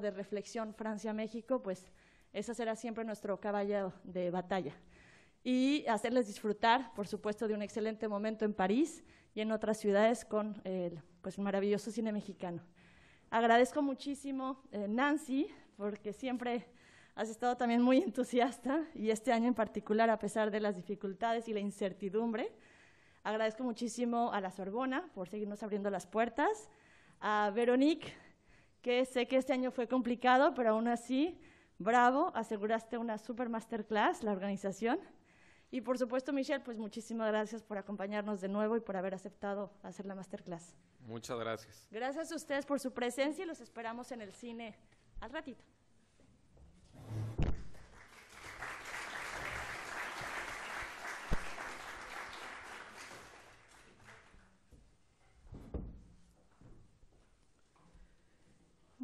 de reflexión Francia-México, pues esa será siempre nuestro caballo de batalla. Y hacerles disfrutar, por supuesto, de un excelente momento en París y en otras ciudades con pues, el maravilloso cine mexicano. Agradezco muchísimo, eh, Nancy, porque siempre has estado también muy entusiasta y este año en particular, a pesar de las dificultades y la incertidumbre. Agradezco muchísimo a la Sorbona por seguirnos abriendo las puertas, a Veronique que sé que este año fue complicado, pero aún así, bravo, aseguraste una super masterclass, la organización. Y por supuesto, Michelle, pues muchísimas gracias por acompañarnos de nuevo y por haber aceptado hacer la masterclass. Muchas gracias. Gracias a ustedes por su presencia y los esperamos en el cine al ratito.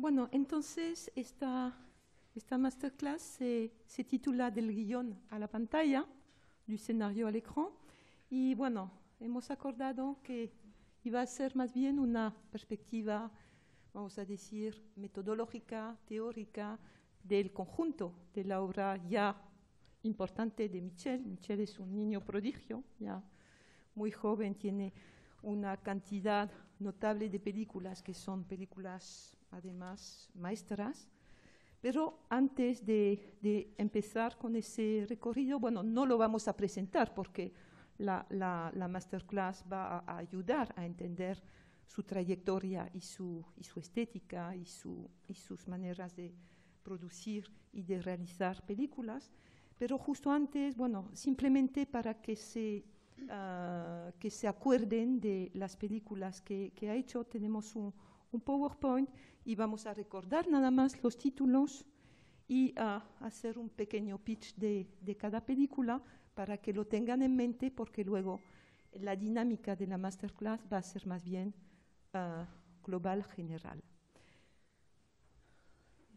Bueno, entonces esta, masterclass se, titula Del guión a la pantalla, du escenario al ecran. Y bueno, hemos acordado que iba a ser más bien una perspectiva, vamos a decir, metodológica, teórica, del conjunto de la obra ya importante de Michel. Michel es un niño prodigio, ya muy joven, tiene una cantidad notable de películas que son películas además maestras. Pero antes de, empezar con ese recorrido, bueno, no lo vamos a presentar porque la, masterclass va a, ayudar a entender su trayectoria y su, y su estética y, sus maneras de producir y de realizar películas. Pero justo antes, bueno, simplemente para que se, ah, que se acuerden de las películas que ha hecho, tenemos un, un PowerPoint y vamos a recordar nada más los títulos y a hacer un pequeño pitch de, cada película para que lo tengan en mente porque luego la dinámica de la masterclass va a ser más bien ah, global, general.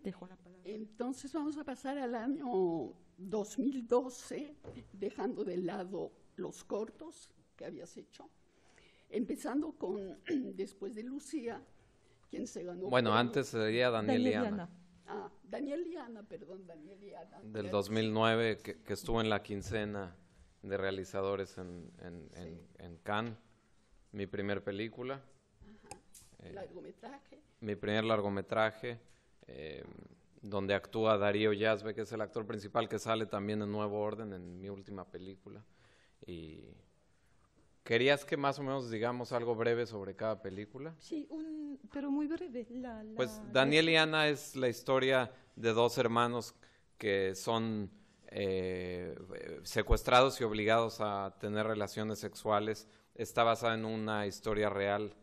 Dejo la palabra. Entonces vamos a pasar al año 2012, dejando de lado los cortos que habías hecho, empezando con, después de Lucía, bueno, antes sería Daniel, Liana. Ah, Daniel perdón, Daniel Del 2009, que, estuvo en la quincena de realizadores en, Cannes, mi primer película. Eh, largometraje. mi primer largometraje, eh, donde actúa Darío Yazbe, que es el actor principal que sale también en Nuevo Orden en mi última película. Y ¿Querías que más o menos digamos algo breve sobre cada película? Sí, pero muy breve. Pues Daniel y Ana es la historia de dos hermanos que son eh, secuestrados y obligados a tener relaciones sexuales. Está basada en una historia real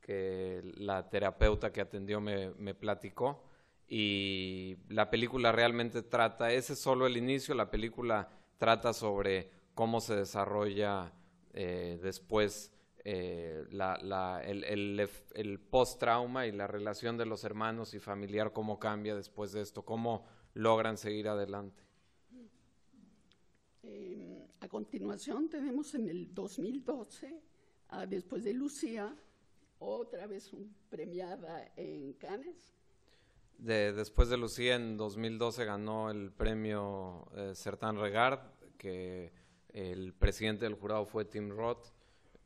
que la terapeuta que atendió me platicó. Y la película realmente trata, ese es solo el inicio, la película trata sobre cómo se desarrolla eh, después eh, el, post-trauma y la relación de los hermanos y familiar, cómo cambia después de esto, cómo logran seguir adelante. Em, a continuación tenemos en el 2012, ah, después de Lucía, otra vez un premiada en Cannes. después de Lucía en 2012 ganó el premio eh, Sertán Regard, que el presidente del jurado fue Tim Roth,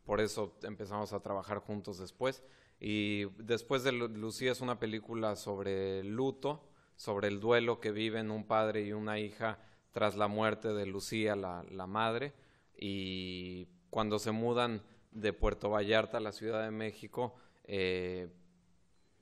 por eso empezamos a trabajar juntos después. Y después de Lucía es una película sobre luto, sobre el duelo que viven un padre y una hija tras la muerte de Lucía, la, madre. Y cuando se mudan de Puerto Vallarta a la Ciudad de México, eh,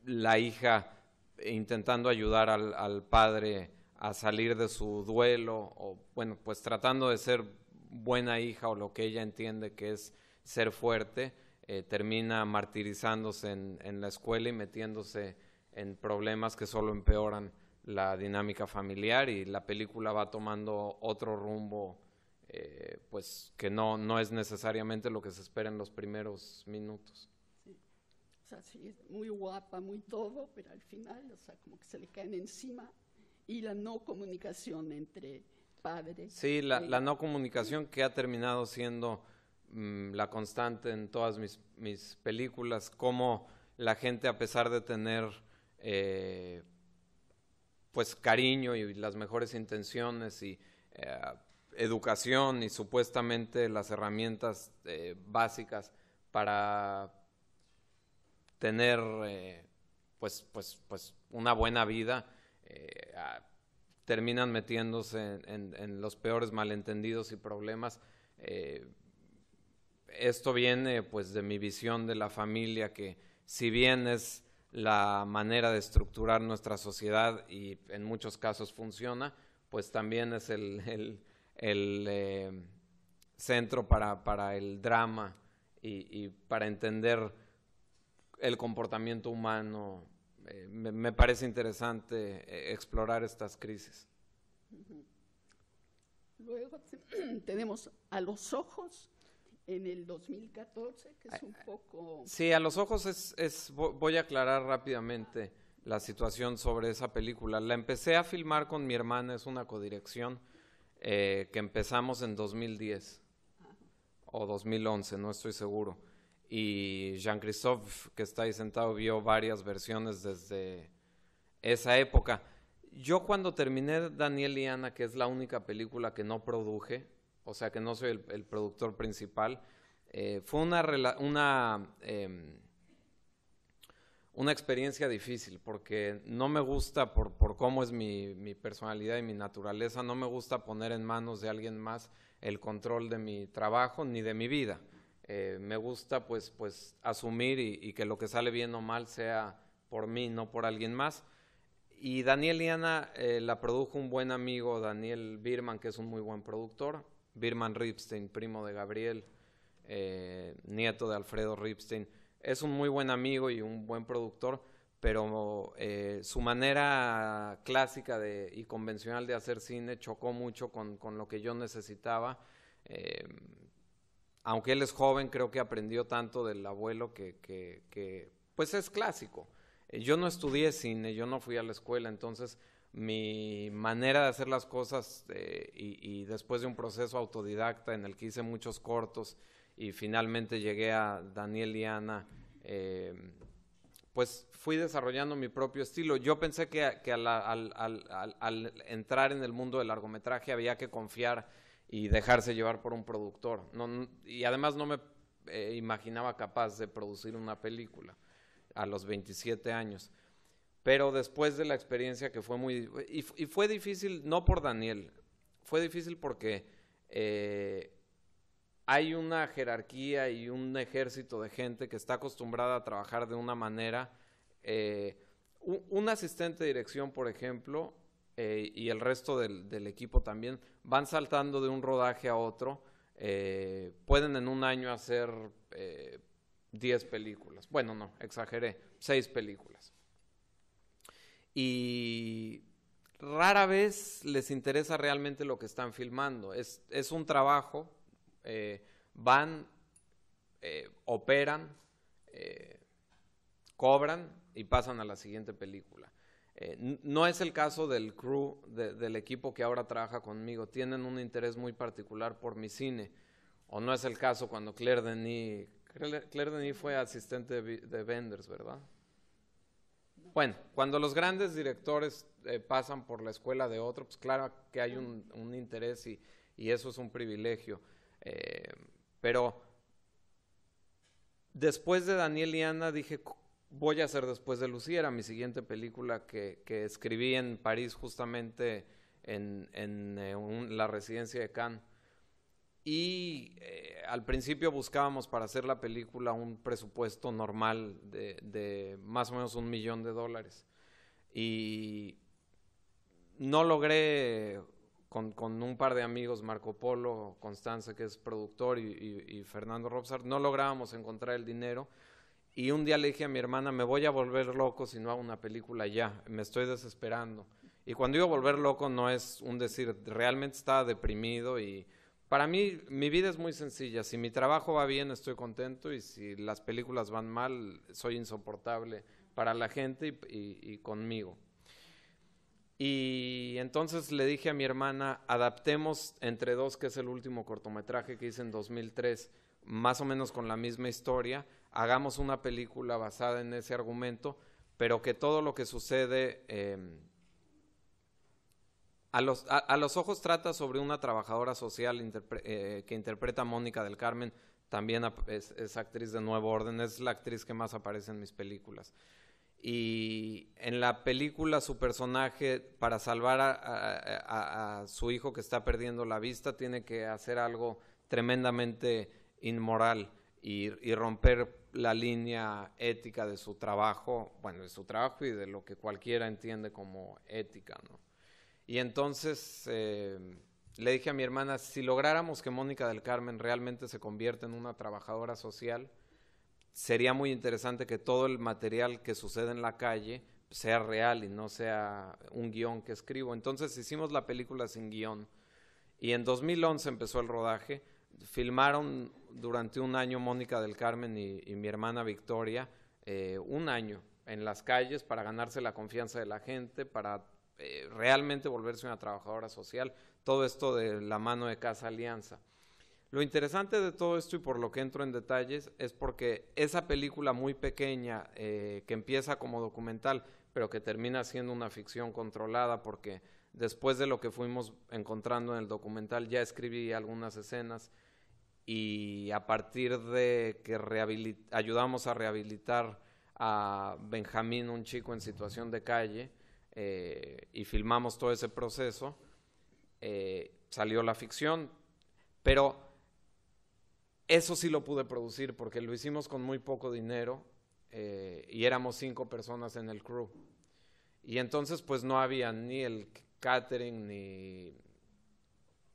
la hija intentando ayudar al, padre a salir de su duelo, o bueno, pues tratando de ser buena hija o lo que ella entiende que es ser fuerte, eh, termina martirizándose en, en, la escuela y metiéndose en problemas que solo empeoran la dinámica familiar y la película va tomando otro rumbo, eh, pues que no, no es necesariamente lo que se espera en los primeros minutos. Sí, o muy guapa, muy todo, pero al final, o sea, como que se le caen encima y la no comunicación entre Sí, la, no comunicación que ha terminado siendo mm, la constante en todas mis, películas, cómo la gente a pesar de tener eh, pues cariño y las mejores intenciones y eh, educación y supuestamente las herramientas eh, básicas para tener pues, pues, pues una buena vida, terminan metiéndose en, los peores malentendidos y problemas. Eh, esto viene pues de mi visión de la familia que si bien es la manera de estructurar nuestra sociedad y en muchos casos funciona, pues también es el, eh, centro para, el drama y para entender el comportamiento humano eh, me, parece interesante eh, explorar estas crisis. Luego tenemos a los ojos en el 2014, que es un poco... Sí, a los ojos es, voy a aclarar rápidamente la situación sobre esa película. La empecé a filmar con mi hermana, es una codirección eh, que empezamos en 2010 o 2011, no estoy seguro. Y Jean-Christophe, que está ahí sentado, vio varias versiones desde esa época. Yo cuando terminé Daniel y Ana, que es la única película que no produje, o sea que no soy el, productor principal, eh, fue una, em, una, experiencia difícil porque no me gusta, por, cómo es mi, personalidad y mi naturaleza, no me gusta poner en manos de alguien más el control de mi trabajo ni de mi vida. Eh, me gusta pues, pues asumir y, que lo que sale bien o mal sea por mí, no por alguien más. Y Daniel Liana eh, la produjo un buen amigo, Daniel Birman, que es un muy buen productor. Birman Ripstein, primo de Gabriel, eh, nieto de Alfredo Ripstein. Es un muy buen amigo y un buen productor, pero su manera clásica y convencional de hacer cine chocó mucho con, con lo que yo necesitaba aunque él es joven, creo que aprendió tanto del abuelo que, pues es clásico. Eh, yo no estudié cine, yo no fui a la escuela, entonces mi manera de hacer las cosas eh, y, después de un proceso autodidacta en el que hice muchos cortos y finalmente llegué a Daniel y Ana, eh, pues fui desarrollando mi propio estilo. Yo pensé que, al, entrar en el mundo del largometraje había que confiar y dejarse llevar por un productor. y además no me eh, imaginaba capaz de producir una película a los 27 años. Pero después de la experiencia que fue muy... Y, fue difícil, no por Daniel, fue difícil porque eh, hay una jerarquía y un ejército de gente que está acostumbrada a trabajar de una manera. Eh, un asistente de dirección, por ejemplo, eh, y el resto del, equipo también van saltando de un rodaje a otro. Eh, pueden en un año hacer 10 eh, películas. Bueno, no, exageré, 6 películas. Y rara vez les interesa realmente lo que están filmando. Es, un trabajo, van, operan, cobran y pasan a la siguiente película. Eh, no es el caso del crew, del equipo que ahora trabaja conmigo. Tienen un interés muy particular por mi cine. O no es el caso cuando Claire Denis. Claire, Denis fue asistente de, Venders, ¿verdad? Bueno, cuando los grandes directores eh, pasan por la escuela de otro, pues claro que hay un, interés y, eso es un privilegio. Eh, pero después de Daniel y Ana dije, voy a hacer después de Luciera, mi siguiente película que, escribí en París justamente en, eh, la residencia de Cannes. Y eh, al principio buscábamos para hacer la película un presupuesto normal de, más o menos un millón de dólares. Y no logré con, un par de amigos, Marco Polo, Constanza, que es productor, y, Fernando Robsart, no lográbamos encontrar el dinero y un día le dije a mi hermana, me voy a volver loco si no hago una película ya, me estoy desesperando. Y cuando digo volver loco no es un decir, realmente estaba deprimido y para mí mi vida es muy sencilla, si mi trabajo va bien estoy contento y si las películas van mal soy insoportable para la gente y, y conmigo. Y entonces le dije a mi hermana, adaptemos Entre Dos, que es el último cortometraje que hice en 2003, más o menos con la misma historia, hagamos una película basada en ese argumento, pero que todo lo que sucede em, a, los, a, los, ojos trata sobre una trabajadora social eh, que interpreta a Mónica del Carmen, también es, actriz de Nuevo Orden, es la actriz que más aparece en mis películas. Y en la película su personaje, para salvar a, su hijo que está perdiendo la vista, tiene que hacer algo tremendamente inmoral y, y romper la línea ética de su trabajo, bueno, de su trabajo y de lo que cualquiera entiende como ética, ¿no? Y entonces eh, le dije a mi hermana, si lográramos que Mónica del Carmen realmente se convierta en una trabajadora social, sería muy interesante que todo el material que sucede en la calle sea real y no sea un guión que escribo. Entonces hicimos la película sin guión y en 2011 empezó el rodaje filmaron durante un año Mónica del Carmen y, mi hermana Victoria, eh, un año en las calles para ganarse la confianza de la gente, para eh, realmente volverse una trabajadora social, todo esto de la mano de Casa Alianza. Lo interesante de todo esto y por lo que entro en detalles es porque esa película muy pequeña eh, que empieza como documental, pero que termina siendo una ficción controlada porque después de lo que fuimos encontrando en el documental ya escribí algunas escenas y a partir de que ayudamos a rehabilitar a Benjamín, un chico en situación de calle, eh, y filmamos todo ese proceso, eh, salió la ficción, pero eso sí lo pude producir porque lo hicimos con muy poco dinero eh, y éramos cinco personas en el crew. Y entonces pues no había ni el catering ni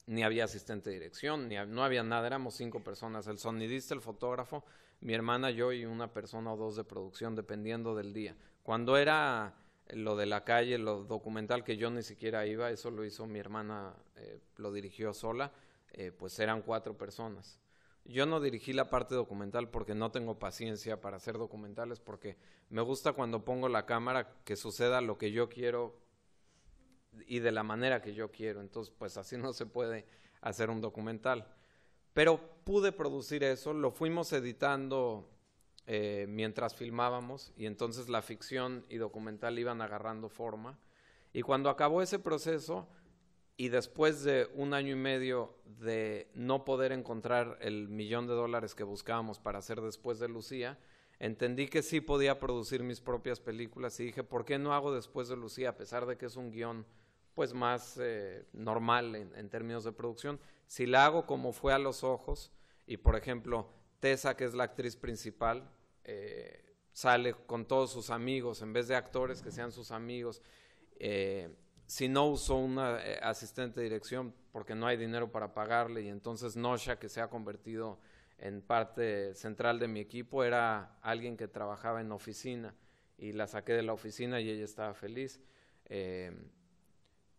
ni había asistente de dirección, ni, no había nada, éramos cinco personas, el sonidista, el fotógrafo, mi hermana, yo y una persona o dos de producción, dependiendo del día. Cuando era lo de la calle, lo documental que yo ni siquiera iba, eso lo hizo mi hermana, eh, lo dirigió sola, eh, pues eran cuatro personas. Yo no dirigí la parte documental porque no tengo paciencia para hacer documentales, porque me gusta cuando pongo la cámara que suceda lo que yo quiero y de la manera que yo quiero. Entonces, pues así no se puede hacer un documental. Pero pude producir eso, lo fuimos editando eh, mientras filmábamos y entonces la ficción y documental iban agarrando forma. Y cuando acabó ese proceso y después de un año y medio de no poder encontrar el millón de dólares que buscábamos para hacer después de Lucía, entendí que sí podía producir mis propias películas y dije, ¿por qué no hago después de Lucía? A pesar de que es un guión pues más eh, normal en, términos de producción. Si la hago como fue a los ojos, y por ejemplo, Tessa, que es la actriz principal, eh, sale con todos sus amigos, en vez de actores que sean sus amigos, eh, si no uso una asistente de dirección porque no hay dinero para pagarle, y entonces Nosha, que se ha convertido en parte central de mi equipo, era alguien que trabajaba en oficina, y la saqué de la oficina y ella estaba feliz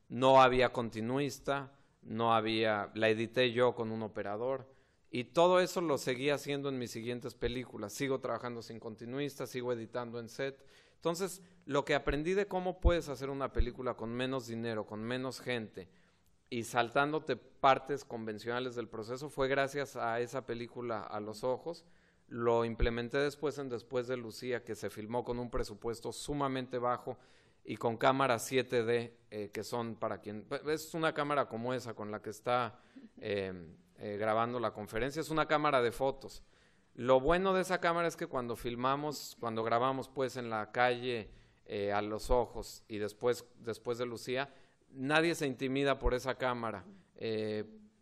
no había continuista, no había, la edité yo con un operador y todo eso lo seguí haciendo en mis siguientes películas. Sigo trabajando sin continuista, sigo editando en set. Entonces, lo que aprendí de cómo puedes hacer una película con menos dinero, con menos gente y saltándote partes convencionales del proceso fue gracias a esa película a los ojos. Lo implementé después en Después de Lucía, que se filmó con un presupuesto sumamente bajo, y con cámaras 7D, eh, que son para quien... Pues, es una cámara como esa con la que está eh, eh, grabando la conferencia, es una cámara de fotos. Lo bueno de esa cámara es que cuando filmamos, cuando grabamos pues en la calle a los ojos y después, después de Lucía, nadie se intimida por esa cámara,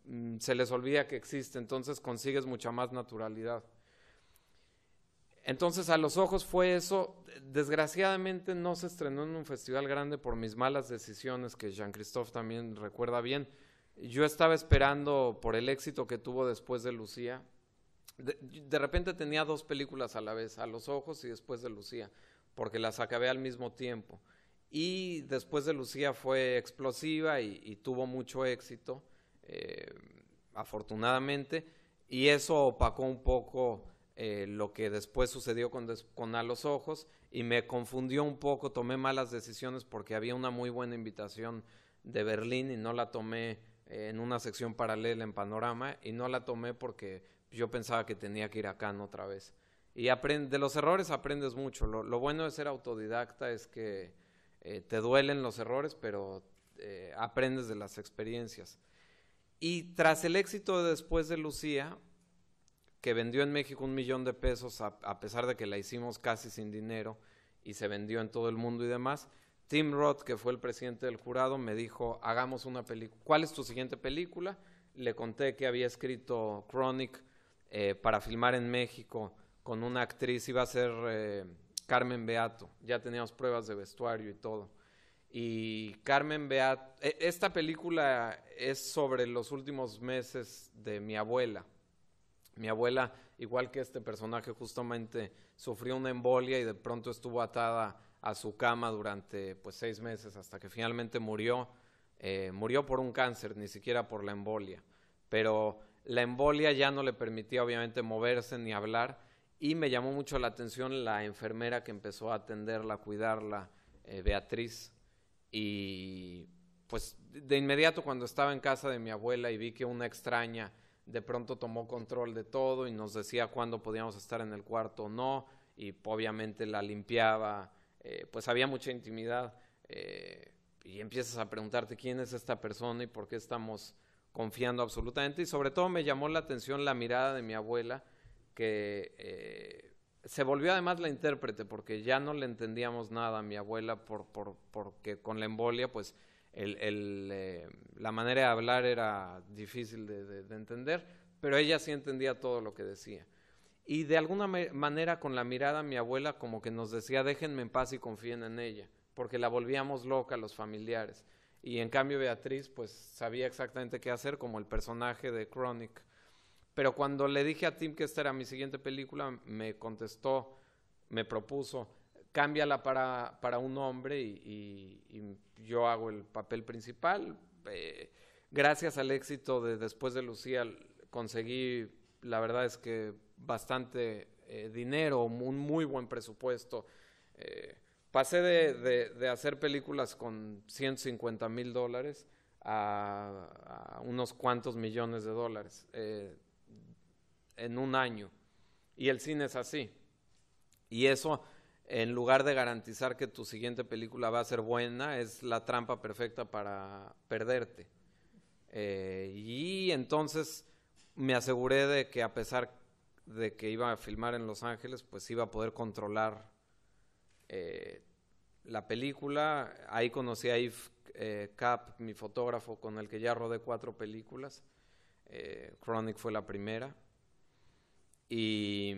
mm, se les olvida que existe, entonces consigues mucha más naturalidad. Entonces, a los ojos fue eso. Desgraciadamente no se estrenó en un festival grande por mis malas decisiones, que Jean-Christophe también recuerda bien. Yo estaba esperando por el éxito que tuvo después de Lucía. De, repente tenía dos películas a la vez, A los ojos y después de Lucía, porque las acabé al mismo tiempo. Y después de Lucía fue explosiva y, tuvo mucho éxito, eh, afortunadamente, y eso opacó un poco eh, lo que después sucedió con, A los Ojos y me confundió un poco, tomé malas decisiones porque había una muy buena invitación de Berlín y no la tomé eh, en una sección paralela en Panorama y no la tomé porque yo pensaba que tenía que ir a Cannes otra vez. Y de los errores aprendes mucho. Lo, bueno de ser autodidacta es que eh, te duelen los errores, pero aprendes de las experiencias. Y tras el éxito de después de Lucía, que vendió en México un millón de pesos a, pesar de que la hicimos casi sin dinero y se vendió en todo el mundo y demás. Tim Roth, que fue el presidente del jurado, me dijo, hagamos una película, ¿cuál es tu siguiente película? Le conté que había escrito Chronic eh, para filmar en México con una actriz, iba a ser eh, Carmen Beato, ya teníamos pruebas de vestuario y todo. Y Carmen Beato, e, esta película es sobre los últimos meses de mi abuela mi abuela, igual que este personaje, justamente sufrió una embolia y de pronto estuvo atada a su cama durante pues, seis meses hasta que finalmente murió. Eh, murió por un cáncer, ni siquiera por la embolia. Pero la embolia ya no le permitía obviamente moverse ni hablar y me llamó mucho la atención la enfermera que empezó a atenderla, a cuidarla, eh, Beatriz. Y pues de inmediato cuando estaba en casa de mi abuela y vi que una extraña de pronto tomó control de todo y nos decía cuándo podíamos estar en el cuarto o no, y obviamente la limpiaba, eh, pues había mucha intimidad, eh, y empiezas a preguntarte quién es esta persona y por qué estamos confiando absolutamente, y sobre todo me llamó la atención la mirada de mi abuela, que eh, se volvió además la intérprete, porque ya no le entendíamos nada a mi abuela, por, porque con la embolia, pues eh, la manera de hablar era difícil de, de, entender, pero ella sí entendía todo lo que decía. Y de alguna manera con la mirada mi abuela como que nos decía, déjenme en paz y confíen en ella, porque la volvíamos loca los familiares. Y en cambio Beatriz pues sabía exactamente qué hacer como el personaje de Chronic. Pero cuando le dije a Tim que esta era mi siguiente película, me contestó, me propuso, cámbiala para, un hombre y, yo hago el papel principal. Eh, gracias al éxito de Después de Lucía conseguí, la verdad es que bastante eh, dinero, un muy buen presupuesto. Eh, pasé de, hacer películas con 150 mil dólares a, unos cuantos millones de dólares en un año. Y el cine es así. Y eso en lugar de garantizar que tu siguiente película va a ser buena, es la trampa perfecta para perderte. Eh, y entonces me aseguré de que a pesar de que iba a filmar en Los Ángeles, pues iba a poder controlar eh, la película. Ahí conocí a Yves Capp, eh, Cap, mi fotógrafo, con el que ya rodé cuatro películas. Chronic fue la primera. Y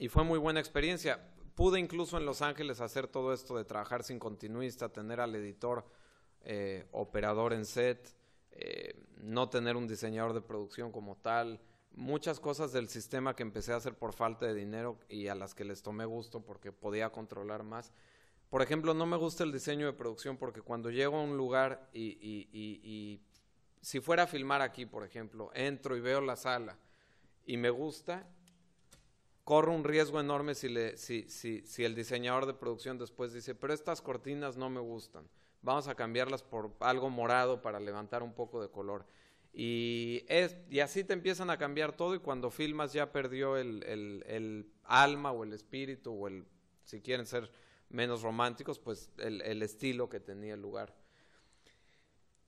y fue muy buena experiencia. Pude incluso en Los Ángeles hacer todo esto de trabajar sin continuista, tener al editor eh, operador en set, eh, no tener un diseñador de producción como tal, muchas cosas del sistema que empecé a hacer por falta de dinero y a las que les tomé gusto porque podía controlar más. Por ejemplo, no me gusta el diseño de producción porque cuando llego a un lugar y si fuera a filmar aquí, por ejemplo, entro y veo la sala y me gusta, corre un riesgo enorme si, si, el diseñador de producción después dice, pero estas cortinas no me gustan, vamos a cambiarlas por algo morado para levantar un poco de color. Y, y así te empiezan a cambiar todo y cuando filmas ya perdió el, alma o el espíritu o el, si quieren ser menos románticos, pues el, estilo que tenía el lugar.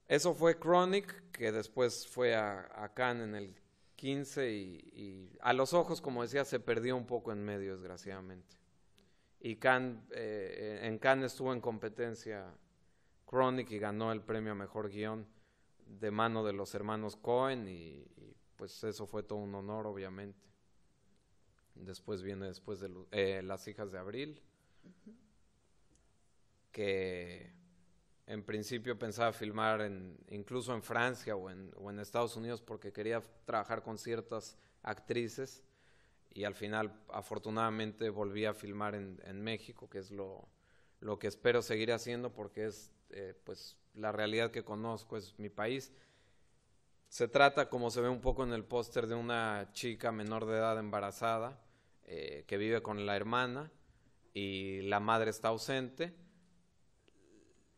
Eso fue Chronic, que después fue a, a Cannes en el y, a los ojos, como decía, se perdió un poco en medio, desgraciadamente. Y eh, en Cannes estuvo en competencia Chronic y ganó el premio a Mejor Guión de mano de los hermanos Cohen y, pues eso fue todo un honor, obviamente. Después viene después de eh, Las hijas de Abril, que en principio pensaba filmar incluso en Francia o en, Estados Unidos porque quería trabajar con ciertas actrices y al final afortunadamente volví a filmar en, México, que es lo, lo, que espero seguir haciendo porque es eh, pues la realidad que conozco, es mi país. Se trata, como se ve un poco en el póster, de una chica menor de edad embarazada eh, que vive con la hermana y la madre está ausente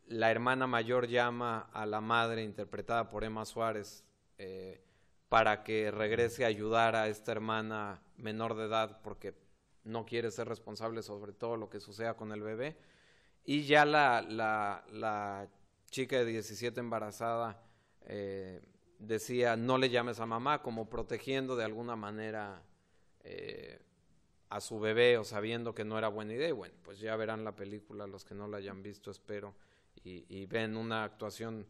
la hermana mayor llama a la madre interpretada por Emma Suárez eh, para que regrese a ayudar a esta hermana menor de edad porque no quiere ser responsable sobre todo lo que suceda con el bebé. Y ya la, chica de 17 embarazada eh, decía, no le llames a mamá, como protegiendo de alguna manera eh, a su bebé o sabiendo que no era buena idea. Y bueno, pues ya verán la película los que no la hayan visto, espero y, ven una actuación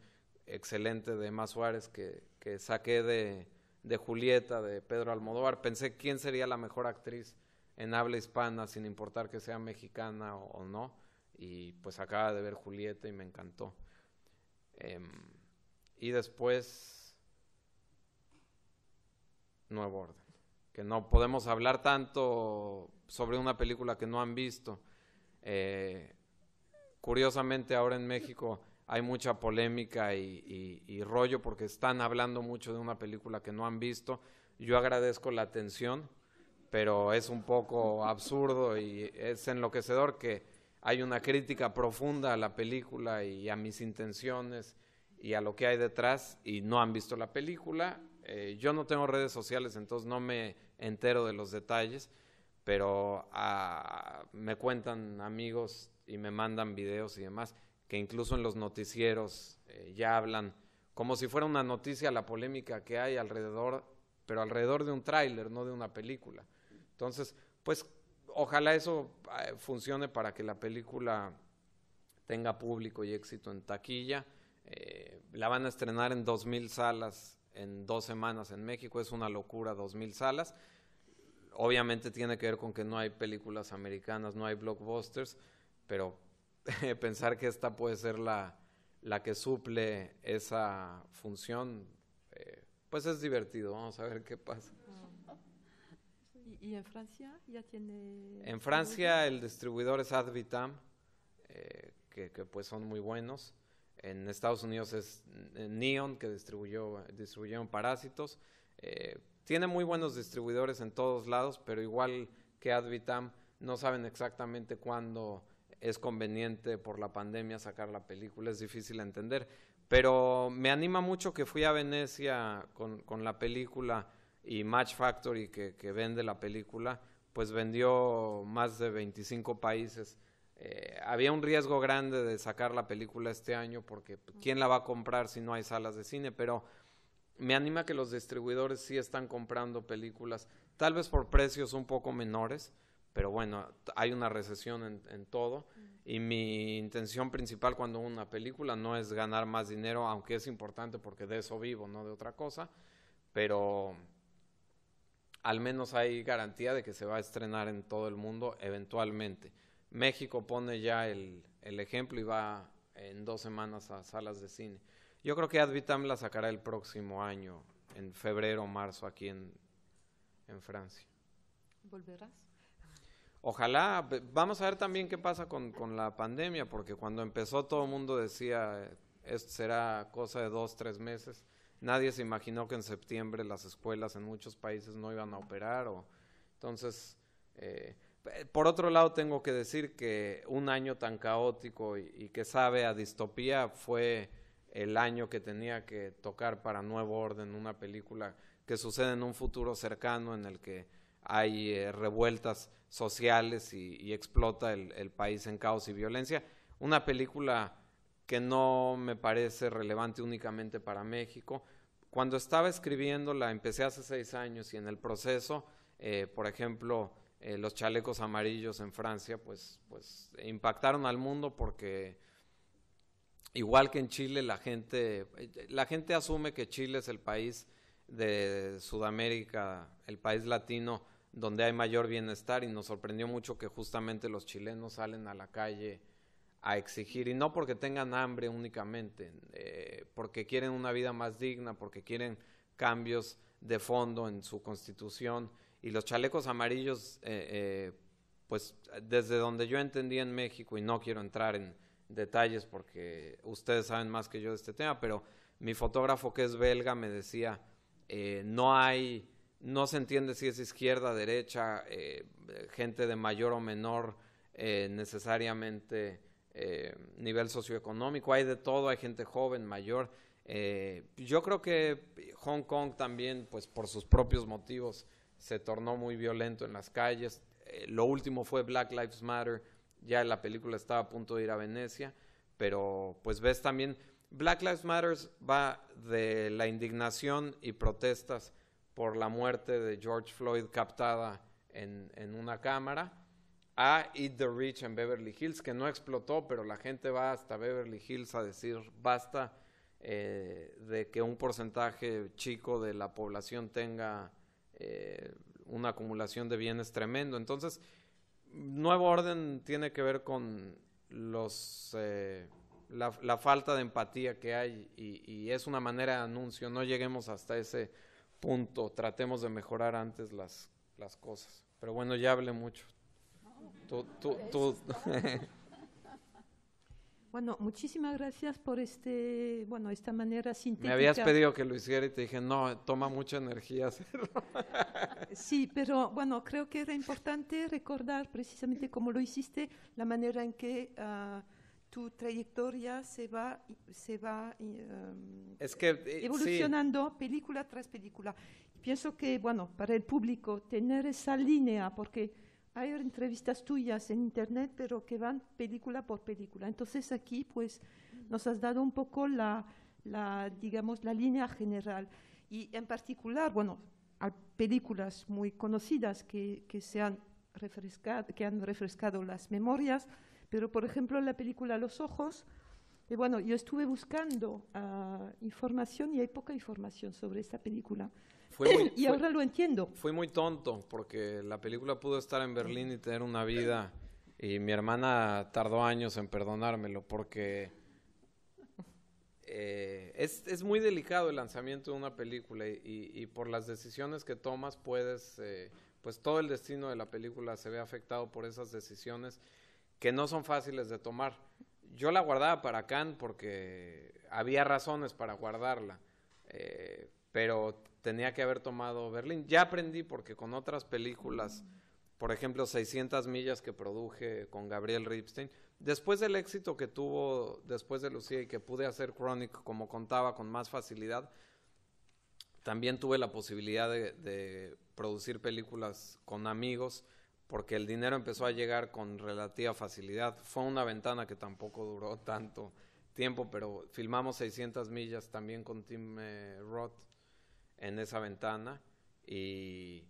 excelente de Emma Suárez que, saqué de, Julieta, de Pedro Almodóvar. Pensé quién sería la mejor actriz en habla hispana, sin importar que sea mexicana o, no. Y pues acaba de ver Julieta y me encantó. Em, y después, Nuevo Orden. Que no podemos hablar tanto sobre una película que no han visto. Eh, Curiosamente ahora en México hay mucha polémica y, rollo porque están hablando mucho de una película que no han visto. Yo agradezco la atención, pero es un poco absurdo y es enloquecedor que hay una crítica profunda a la película y a mis intenciones y a lo que hay detrás y no han visto la película. Eh, yo no tengo redes sociales, entonces no me entero de los detalles, pero ah, me cuentan amigos y me mandan videos y demás, que incluso en los noticieros eh, ya hablan como si fuera una noticia la polémica que hay alrededor, pero alrededor de un tráiler, no de una película. Entonces, pues ojalá eso eh, funcione para que la película tenga público y éxito en taquilla. Eh, la van a estrenar en 2.000 salas en dos semanas en México, es una locura 2.000 salas. Obviamente tiene que ver con que no hay películas americanas, no hay blockbusters, pero pensar que esta puede ser la, que suple esa función, eh, pues es divertido, vamos a ver qué pasa. ¿Y, en Francia ya tiene...? En Francia el distribuidor es Advitam, eh, que, pues son muy buenos. En Estados Unidos es Neon, que distribuyó, distribuyeron Parásitos. Eh, tiene muy buenos distribuidores en todos lados, pero igual que Advitam, no saben exactamente cuándo es conveniente por la pandemia sacar la película, es difícil entender, pero me anima mucho que fui a Venecia con, la película y Match Factory que, vende la película, pues vendió más de 25 países. Eh, había un riesgo grande de sacar la película este año porque pues, ¿quién la va a comprar si no hay salas de cine? Pero me anima que los distribuidores sí están comprando películas, tal vez por precios un poco menores, pero bueno, hay una recesión en todo y mi intención principal cuando una película no es ganar más dinero, aunque es importante porque de eso vivo, no de otra cosa, pero al menos hay garantía de que se va a estrenar en todo el mundo eventualmente. México pone ya el, ejemplo y va en dos semanas a salas de cine. Yo creo que Advitam la sacará el próximo año, en febrero o marzo, aquí en, en Francia. ¿Volverás? Ojalá, vamos a ver también qué pasa con, la pandemia, porque cuando empezó todo el mundo decía, eh, esto será cosa de dos, tres meses. Nadie se imaginó que en septiembre las escuelas en muchos países no iban a operar. O, entonces, eh, por otro lado, tengo que decir que un año tan caótico y, que sabe a distopía fue el año que tenía que tocar para Nuevo Orden, una película que sucede en un futuro cercano en el que hay eh, revueltas sociales y, explota el, país en caos y violencia. Una película que no me parece relevante únicamente para México. Cuando estaba escribiéndola, empecé hace seis años y en el proceso, eh, por ejemplo, eh, los chalecos amarillos en Francia, pues, pues impactaron al mundo porque igual que en Chile, la gente, la gente asume que Chile es el país de Sudamérica, el país latino donde hay mayor bienestar y nos sorprendió mucho que justamente los chilenos salen a la calle a exigir, y no porque tengan hambre únicamente, eh, porque quieren una vida más digna, porque quieren cambios de fondo en su constitución, y los chalecos amarillos, eh, eh, pues desde donde yo entendí en México, y no quiero entrar en detalles porque ustedes saben más que yo de este tema, pero mi fotógrafo que es belga me decía, no hay no se entiende si es izquierda, derecha, eh, gente de mayor o menor eh, necesariamente eh, nivel socioeconómico, hay de todo, hay gente joven, mayor. yo creo que Hong Kong también, pues por sus propios motivos, se tornó muy violento en las calles. lo último fue Black Lives Matter, ya la película estaba a punto de ir a Venecia, pero pues ves también, Black Lives Matter va de la indignación y protestas por la muerte de George Floyd captada en, una cámara a Eat the Rich en Beverly Hills, que no explotó, pero la gente va hasta Beverly Hills a decir basta eh, de que un porcentaje chico de la población tenga eh, una acumulación de bienes tremendo. Entonces, nuevo orden tiene que ver con los eh, la, falta de empatía que hay y es una manera de anuncio, no lleguemos hasta ese punto, tratemos de mejorar antes las, las cosas. Pero bueno, ya hablé mucho. Bueno, muchísimas gracias por este, bueno, esta manera sintética. Me habías pedido que lo hiciera y te dije, no, toma mucha energía hacerlo. Sí, pero bueno, creo que era importante recordar precisamente como lo hiciste, la manera en que ah, tu trayectoria se va, se va eh, eh, evolucionando película tras película. Pienso que, bueno, para el público tener esa línea, porque hay entrevistas tuyas en Internet, pero que van película por película. Entonces aquí, pues, nos has dado un poco la, digamos, la línea general. Y en particular, bueno, hay películas muy conocidas que, que se han refrescado, que han refrescado las memorias, pero, por ejemplo, en la película Los Ojos, y eh, bueno, yo estuve buscando ah, información y hay poca información sobre esta película. y ahora lo entiendo. Fui muy tonto porque la película pudo estar en Berlín y tener una vida. Y mi hermana tardó años en perdonármelo porque eh, es, es, muy delicado el lanzamiento de una película y, y, por las decisiones que tomas puedes, eh, pues todo el destino de la película se ve afectado por esas decisiones que no son fáciles de tomar. Yo la guardaba para Cannes porque había razones para guardarla, eh, pero tenía que haber tomado Berlín. Ya aprendí porque con otras películas, por ejemplo, 600 millas que produje con Gabriel Ripstein, después del éxito que tuvo después de Lucía y que pude hacer Chronic como contaba con más facilidad, también tuve la posibilidad de, de producir películas con amigos porque el dinero empezó a llegar con relativa facilidad. Fue una ventana que tampoco duró tanto tiempo, pero filmamos 600 millas también con Tim eh, Roth en esa ventana y,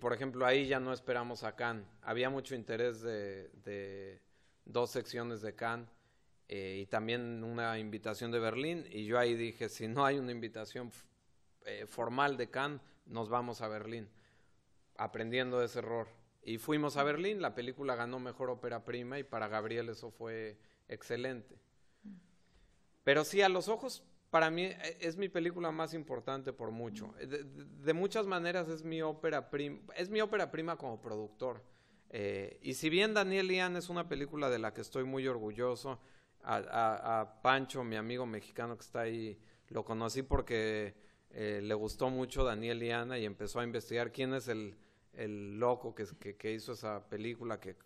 por ejemplo ahí ya no esperamos a Cannes. Había mucho interés de, dos secciones de Cannes eh, y también una invitación de Berlín y yo ahí dije, si no hay una invitación eh, formal de Cannes, nos vamos a Berlín, aprendiendo de ese error y fuimos a Berlín, la película ganó mejor ópera prima y para Gabriel eso fue excelente. Pero sí, a los ojos, para mí eh, es mi película más importante por mucho. De, muchas maneras es mi ópera prima, es mi ópera prima como productor. Eh, y si bien Daniel Ian es una película de la que estoy muy orgulloso, a, Pancho, mi amigo mexicano que está ahí, lo conocí porque eh, le gustó mucho Daniel Ana y empezó a investigar quién es el el loco que, que, hizo esa película que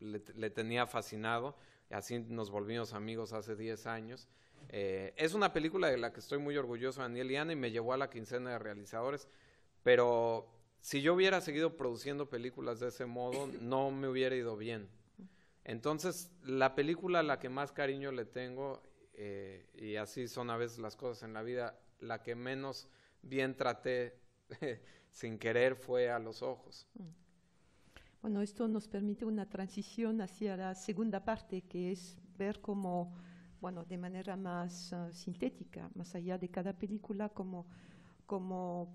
le, tenía fascinado. Así nos volvimos amigos hace 10 años. Eh, es una película de la que estoy muy orgulloso, Daniel y Ana, y me llevó a la quincena de realizadores. Pero si yo hubiera seguido produciendo películas de ese modo, no me hubiera ido bien. Entonces, la película a la que más cariño le tengo, eh, y así son a veces las cosas en la vida, la que menos bien traté sin querer fue a los ojos. Mm. Bueno, esto nos permite una transición hacia la segunda parte, que es ver cómo, bueno, de manera más ah, sintética, más allá de cada película, cómo,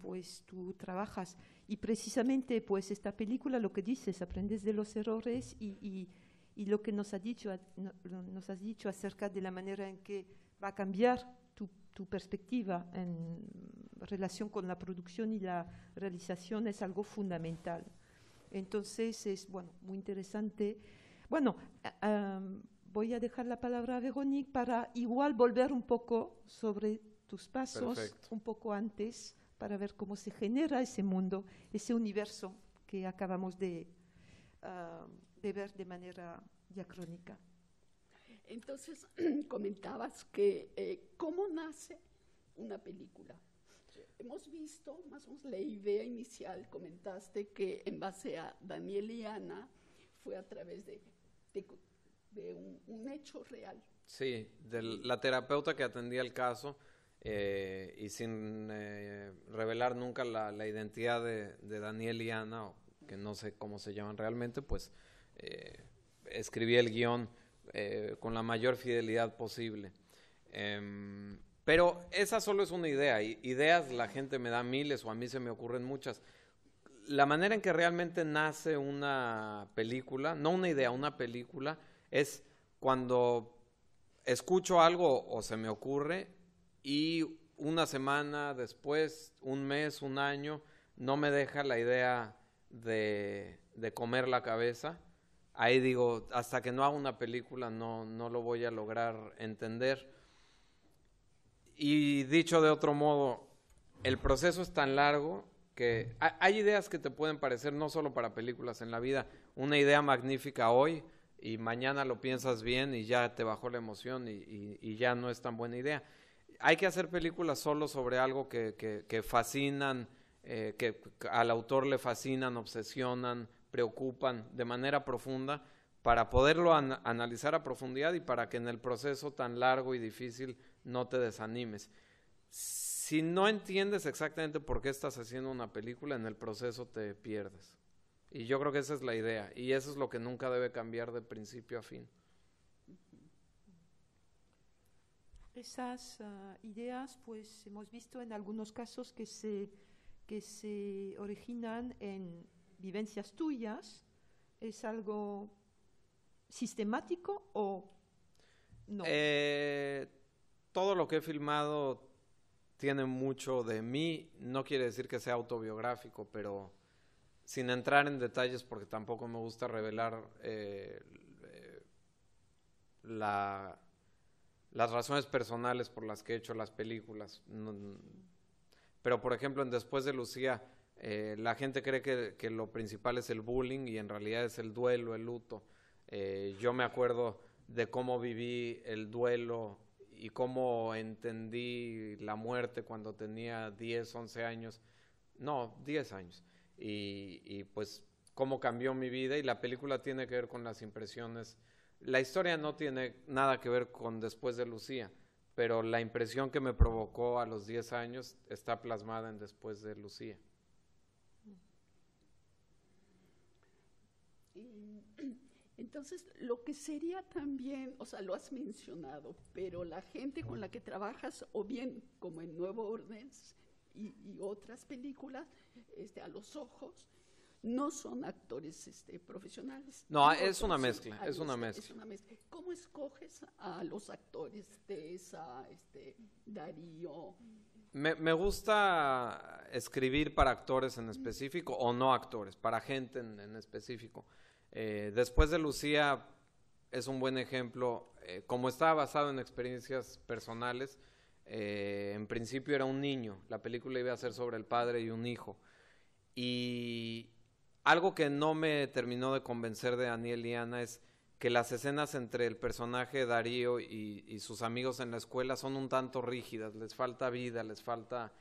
pues tú trabajas. Y precisamente pues esta película lo que dices, aprendes de los errores y, y, y lo que nos, ha dicho, nos has dicho acerca de la manera en que va a cambiar tu, tu perspectiva en, relación con la producción y la realización es algo fundamental. Entonces es, bueno, muy interesante. Bueno, voy a dejar la palabra a Veronique para igual volver un poco sobre tus pasos, un poco antes, para ver cómo se genera ese mundo, ese universo que acabamos de, ah, ver de manera diacrónica. Entonces, comentabas que eh, cómo nace una película hemos visto, más o menos la idea inicial, comentaste que en base a Daniel y Ana fue a través de, de, un, hecho real. Sí, de la terapeuta que atendía el caso eh, y sin eh, revelar nunca la, identidad de, Daniel y Ana, que no sé cómo se llaman realmente, pues eh, escribí el guión eh, con la mayor fidelidad posible. Em, pero esa solo es una idea. ideas la gente me da miles o a mí se me ocurren muchas. La manera en que realmente nace una película, no una idea, una película, es cuando escucho algo o se me ocurre y una semana después, un mes, un año, no me deja la idea de, comer la cabeza. Ahí digo, hasta que no haga una película no, no lo voy a lograr entender y dicho de otro modo, el proceso es tan largo que hay ideas que te pueden parecer no solo para películas en la vida, una idea magnífica hoy y mañana lo piensas bien y ya te bajó la emoción y, ya no es tan buena idea. Hay que hacer películas solo sobre algo que, fascinan, eh, que al autor le fascinan, obsesionan, preocupan de manera profunda para poderlo analizar a profundidad y para que en el proceso tan largo y difícil no te desanimes. Si no entiendes exactamente por qué estás haciendo una película, en el proceso te pierdes. Y yo creo que esa es la idea. Y eso es lo que nunca debe cambiar de principio a fin. Esas ah, ideas, pues hemos visto en algunos casos que se, que se originan en vivencias tuyas. ¿Es algo sistemático o no? Eh, todo lo que he filmado tiene mucho de mí. No quiere decir que sea autobiográfico, pero sin entrar en detalles porque tampoco me gusta revelar eh, eh, las razones personales por las que he hecho las películas. pero, por ejemplo, en Después de Lucía, eh, la gente cree que, lo principal es el bullying y en realidad es el duelo, el luto. yo me acuerdo de cómo viví el duelo y cómo entendí la muerte cuando tenía 10, 11 años, no, 10 años, y, pues cómo cambió mi vida y la película tiene que ver con las impresiones. La historia no tiene nada que ver con después de Lucía, pero la impresión que me provocó a los 10 años está plasmada en después de Lucía. Entonces, lo que sería también, o sea, lo has mencionado, pero la gente con la que trabajas, o bien como en Nuevo Orden y, otras películas, este, a los ojos, no son actores este, profesionales. No, es una, mezcla, es una mezcla, ¿Cómo escoges a los actores de esa, este, Darío? Me, gusta escribir para actores en específico, o no actores, para gente en específico. Eh, después de Lucía es un buen ejemplo, eh, como estaba basado en experiencias personales, eh, en principio era un niño, la película iba a ser sobre el padre y un hijo. Y algo que no me terminó de convencer de Daniel y Ana es que las escenas entre el personaje Darío y, y sus amigos en la escuela son un tanto rígidas, les falta vida, les falta...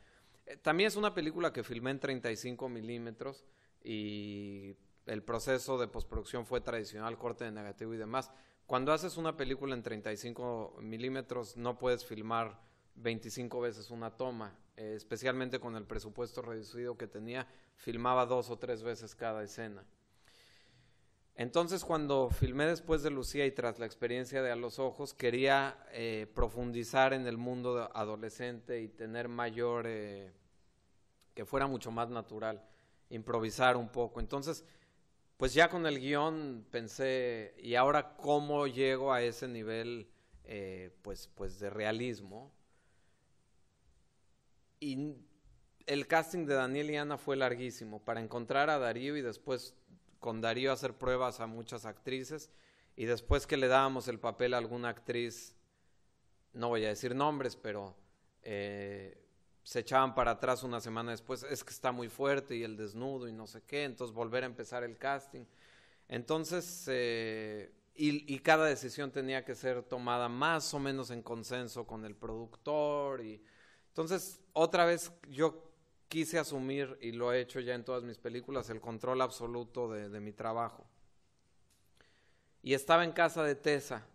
También es una película que filmé en 35 milímetros y el proceso de postproducción fue tradicional, corte de negativo y demás. Cuando haces una película en 35 milímetros, no puedes filmar 25 veces una toma, eh, especialmente con el presupuesto reducido que tenía, filmaba dos o tres veces cada escena. Entonces, cuando filmé después de Lucía y tras la experiencia de A los Ojos, quería eh, profundizar en el mundo adolescente y tener mayor, eh, que fuera mucho más natural, improvisar un poco. Entonces, pues ya con el guión pensé, ¿y ahora cómo llego a ese nivel eh, pues, pues de realismo? Y el casting de Daniel y Ana fue larguísimo para encontrar a Darío y después con Darío hacer pruebas a muchas actrices y después que le dábamos el papel a alguna actriz, no voy a decir nombres, pero eh, se echaban para atrás una semana después, es que está muy fuerte y el desnudo y no sé qué, entonces volver a empezar el casting. Entonces, eh, y, cada decisión tenía que ser tomada más o menos en consenso con el productor. Y, entonces, otra vez yo quise asumir, y lo he hecho ya en todas mis películas, el control absoluto de, mi trabajo. Y estaba en casa de Tessa,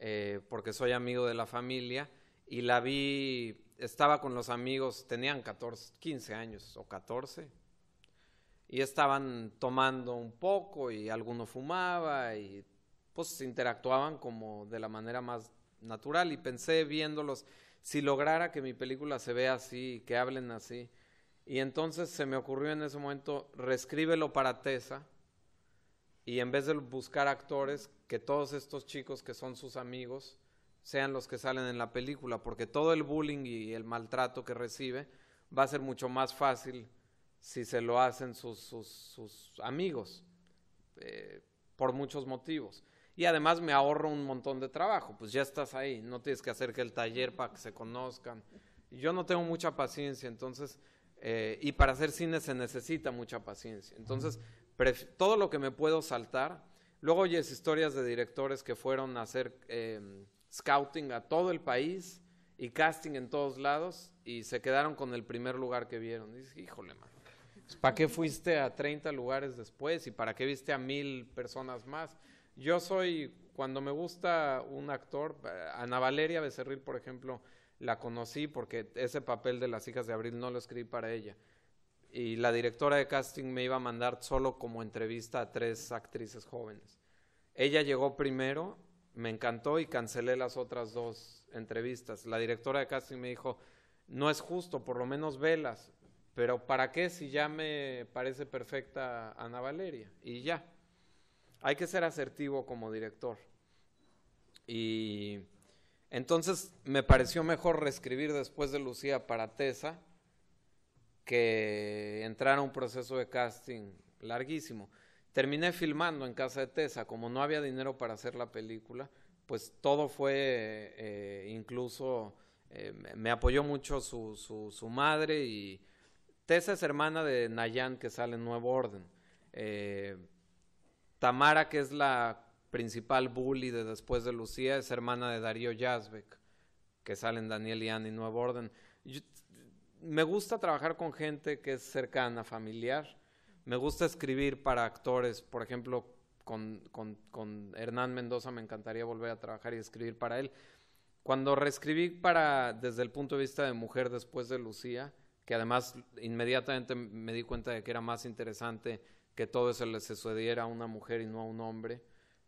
eh, porque soy amigo de la familia, y la vi estaba con los amigos, tenían 14, 15 años o 14, y estaban tomando un poco y alguno fumaba y pues interactuaban como de la manera más natural y pensé viéndolos, si lograra que mi película se vea así, que hablen así, y entonces se me ocurrió en ese momento, reescríbelo para Tesa y en vez de buscar actores, que todos estos chicos que son sus amigos, sean los que salen en la película, porque todo el bullying y el maltrato que recibe va a ser mucho más fácil si se lo hacen sus, amigos, eh, por muchos motivos. Y además me ahorro un montón de trabajo, pues ya estás ahí, no tienes que hacer que el taller para que se conozcan. Yo no tengo mucha paciencia, entonces, eh, y para hacer cine se necesita mucha paciencia. Entonces, todo lo que me puedo saltar, luego oyes historias de directores que fueron a hacer... Em, scouting a todo el país y casting en todos lados y se quedaron con el primer lugar que vieron. Dice, híjole, man. Pues, ¿Para qué fuiste a 30 lugares después y para qué viste a mil personas más? Yo soy, cuando me gusta un actor, eh, Ana Valeria Becerril, por ejemplo, la conocí porque ese papel de Las Hijas de Abril no lo escribí para ella. Y la directora de casting me iba a mandar solo como entrevista a tres actrices jóvenes. Ella llegó primero me encantó y cancelé las otras dos entrevistas. La directora de casting me dijo, no es justo, por lo menos velas, pero ¿para qué si ya me parece perfecta Ana Valeria? Y ya, hay que ser asertivo como director. Y entonces me pareció mejor reescribir después de Lucía para Tesa que entrar a un proceso de casting larguísimo. Terminé filmando en casa de Tessa, como no había dinero para hacer la película, pues todo fue eh, incluso, eh, me apoyó mucho su, madre y Tessa es hermana de Nayan que sale en Nuevo Orden. Eh, Tamara, que es la principal bully de Después de Lucía, es hermana de Darío Yazbek, que sale en Daniel y Annie Nuevo Orden. me gusta trabajar con gente que es cercana, familiar, me gusta escribir para actores, por ejemplo, con, Hernán Mendoza me encantaría volver a trabajar y escribir para él. Cuando reescribí para, desde el punto de vista de mujer después de Lucía, que además inmediatamente me di cuenta de que era más interesante que todo eso le sucediera a una mujer y no a un hombre,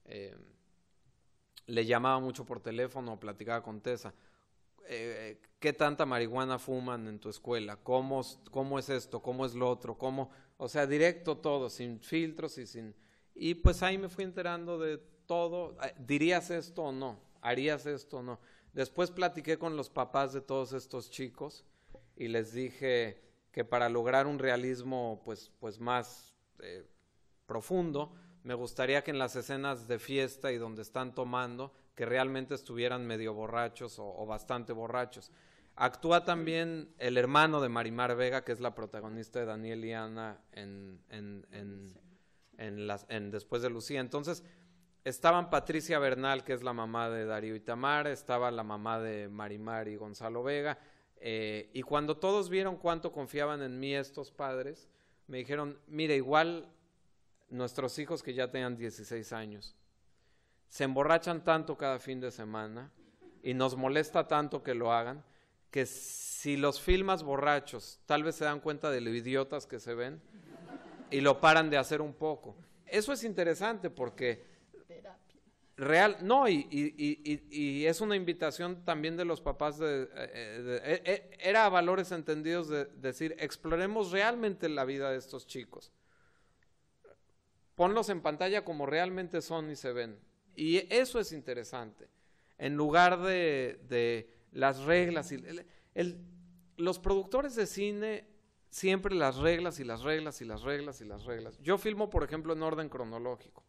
eh, le llamaba mucho por teléfono platicaba con Tessa. Eh, eh, ¿Qué tanta marihuana fuman en tu escuela? ¿Cómo es esto? ¿Cómo es lo otro? ¿Cómo? O sea, directo todo, sin filtros y sin... Y pues ahí me fui enterando de todo, dirías esto o no, harías esto o no. Después platiqué con los papás de todos estos chicos y les dije que para lograr un realismo pues, pues más eh, profundo, me gustaría que en las escenas de fiesta y donde están tomando, que realmente estuvieran medio borrachos o bastante borrachos. Actúa también el hermano de Marimar Vega, que es la protagonista de Daniel y Ana en, Después de Lucía. Entonces, estaban Patricia Bernal, que es la mamá de Darío y Tamar, estaba la mamá de Marimar y Gonzalo Vega. Eh, y cuando todos vieron cuánto confiaban en mí estos padres, me dijeron, mire, igual nuestros hijos que ya tenían 16 años, se emborrachan tanto cada fin de semana y nos molesta tanto que lo hagan que si los filmas borrachos, tal vez se dan cuenta de lo idiotas que se ven y lo paran de hacer un poco. Eso es interesante porque... Real, no, y, es una invitación también de los papás, de, eh, eh, eh, era a valores entendidos de decir, exploremos realmente la vida de estos chicos. Ponlos en pantalla como realmente son y se ven. Y eso es interesante. En lugar de las reglas y el, los productores de cine siempre las reglas y las reglas y las reglas y las reglas. Yo filmo, por ejemplo, en orden cronológico.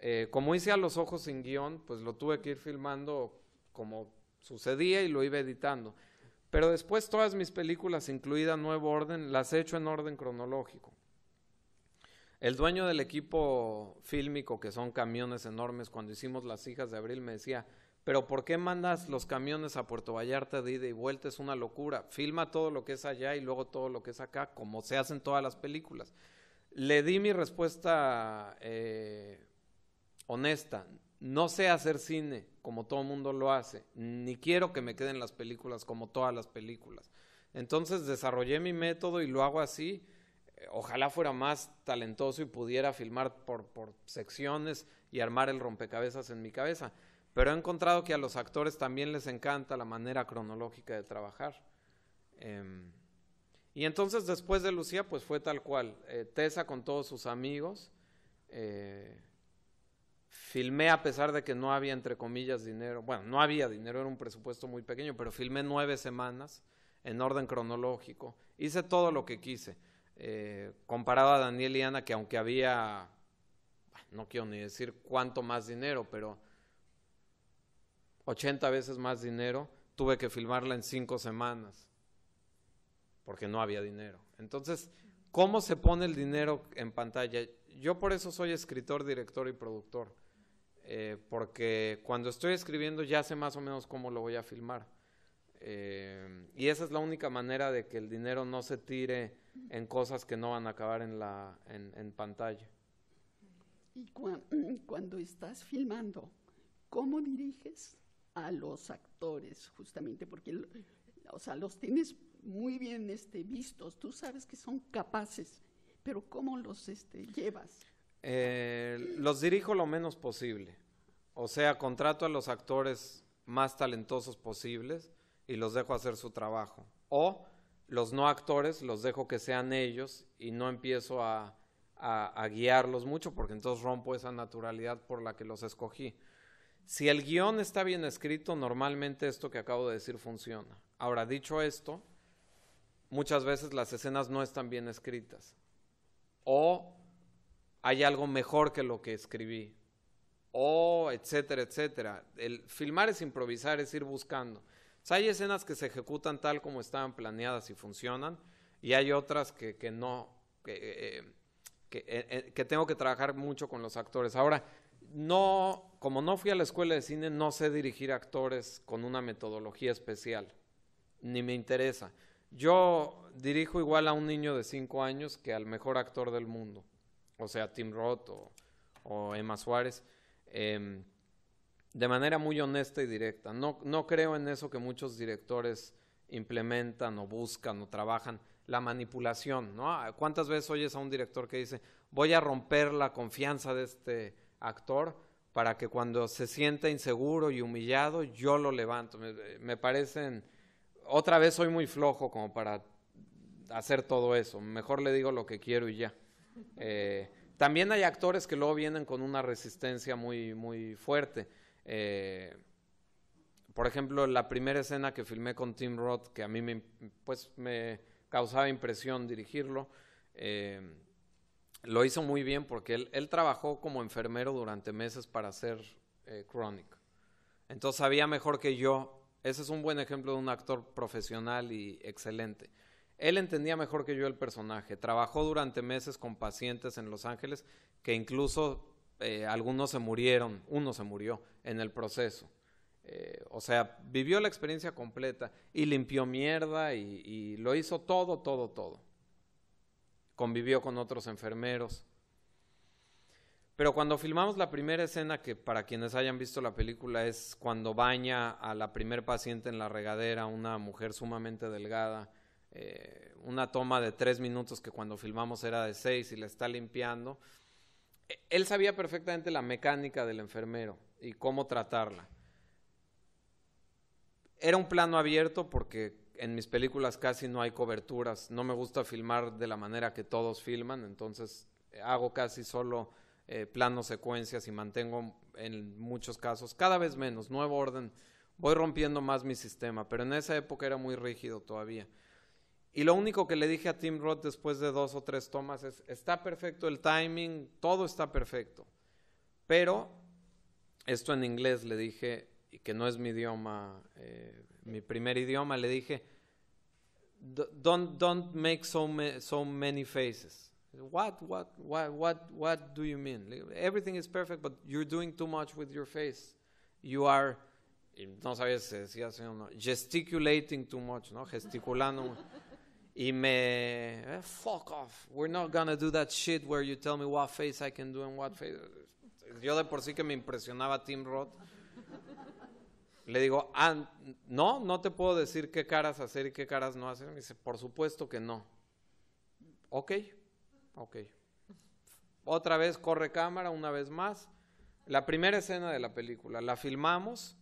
Eh, como hice a los ojos sin guión, pues lo tuve que ir filmando como sucedía y lo iba editando. Pero después todas mis películas, incluida Nuevo Orden, las he hecho en orden cronológico. El dueño del equipo fílmico, que son camiones enormes, cuando hicimos Las hijas de Abril, me decía, pero ¿por qué mandas los camiones a Puerto Vallarta de ida y vuelta? Es una locura. Filma todo lo que es allá y luego todo lo que es acá, como se hacen todas las películas. Le di mi respuesta eh, honesta. No sé hacer cine como todo mundo lo hace, ni quiero que me queden las películas como todas las películas. Entonces desarrollé mi método y lo hago así. Eh, ojalá fuera más talentoso y pudiera filmar por secciones y armar el rompecabezas en mi cabeza pero he encontrado que a los actores también les encanta la manera cronológica de trabajar. Em, y entonces después de Lucía, pues fue tal cual. Tesa eh, Tessa con todos sus amigos. Eh, filmé a pesar de que no había, entre comillas, dinero. Bueno, no había dinero, era un presupuesto muy pequeño, pero filmé nueve semanas en orden cronológico. Hice todo lo que quise. Eh, comparado a Daniel y Ana, que aunque había, no quiero ni decir cuánto más dinero, pero 80 veces más dinero, tuve que filmarla en cinco semanas, porque no había dinero. Entonces, ¿cómo se pone el dinero en pantalla? Yo por eso soy escritor, director y productor, eh, porque cuando estoy escribiendo ya sé más o menos cómo lo voy a filmar. Eh, y esa es la única manera de que el dinero no se tire en cosas que no van a acabar en, la, pantalla. Y cuando estás filmando, ¿cómo diriges? los actores, justamente porque o sea, los tienes muy bien este, vistos, tú sabes que son capaces, pero ¿cómo los este, llevas? Eh, los dirijo lo menos posible. O sea, contrato a los actores más talentosos posibles y los dejo hacer su trabajo. O los no actores los dejo que sean ellos y no empiezo a guiarlos mucho porque entonces rompo esa naturalidad por la que los escogí. Si el guión está bien escrito, normalmente esto que acabo de decir funciona. Ahora, dicho esto, muchas veces las escenas no están bien escritas. O hay algo mejor que lo que escribí. O etcétera, etcétera. El filmar es improvisar, es ir buscando. O sea, hay escenas que se ejecutan tal como estaban planeadas y funcionan, y hay otras que, no, que, eh, eh, eh, que tengo que trabajar mucho con los actores. Ahora, no como no fui a la escuela de cine, no sé dirigir actores con una metodología especial, ni me interesa. Yo dirijo igual a un niño de 5 años que al mejor actor del mundo, o sea, Tim Roth o, Emma Suárez, em, de manera muy honesta y directa. No, creo en eso que muchos directores implementan o buscan o trabajan, la manipulación, ah, ¿Cuántas veces oyes a un director que dice, voy a romper la confianza de este actor? para que cuando se sienta inseguro y humillado, yo lo levanto. Me, parecen, otra vez soy muy flojo como para hacer todo eso. Mejor le digo lo que quiero y ya. Eh, también hay actores que luego vienen con una resistencia muy, muy fuerte. Eh, por ejemplo, la primera escena que filmé con Tim Roth, que a mí me, pues, me causaba impresión dirigirlo, eh, lo hizo muy bien porque él, trabajó como enfermero durante meses para hacer eh, Chronic. Entonces sabía mejor que yo. Ese es un buen ejemplo de un actor profesional y excelente. Él entendía mejor que yo el personaje. Trabajó durante meses con pacientes en Los Ángeles que incluso eh, algunos se murieron, uno se murió en el proceso. Eh, o sea, vivió la experiencia completa y limpió mierda y lo hizo todo, todo, todo convivió con otros enfermeros. Pero cuando filmamos la primera escena, que para quienes hayan visto la película es cuando baña a la primer paciente en la regadera, una mujer sumamente delgada, eh, una toma de tres minutos que cuando filmamos era de seis y la está limpiando, e-, él sabía perfectamente la mecánica del enfermero y cómo tratarla. Era un plano abierto porque en mis películas casi no hay coberturas, no me gusta filmar de la manera que todos filman, entonces eh, hago casi solo eh, planos plano secuencias y mantengo en muchos casos, cada vez menos, nuevo orden, voy rompiendo más mi sistema, pero en esa época era muy rígido todavía. Y lo único que le dije a Tim Roth después de dos o tres tomas es, está perfecto el timing, todo está perfecto, pero esto en inglés le dije, y que no es mi idioma eh, mi primer idioma, le dije, don't, don't make so, so many faces. What, what, what, what, what do you mean? Everything is perfect, but you're doing too much with your face. You are, no sabes si decía así o no, gesticulating too much, ¿no? Gesticulando. y me, eh, fuck off, we're not gonna do that shit where you tell me what face I can do and what face. Yo de por sí que me impresionaba Tim Roth. Le digo, no, no te puedo decir qué caras hacer y qué caras no hacer. Me dice, por supuesto que no. Ok, ok. Otra vez corre cámara, una vez más. La primera escena de la película, la filmamos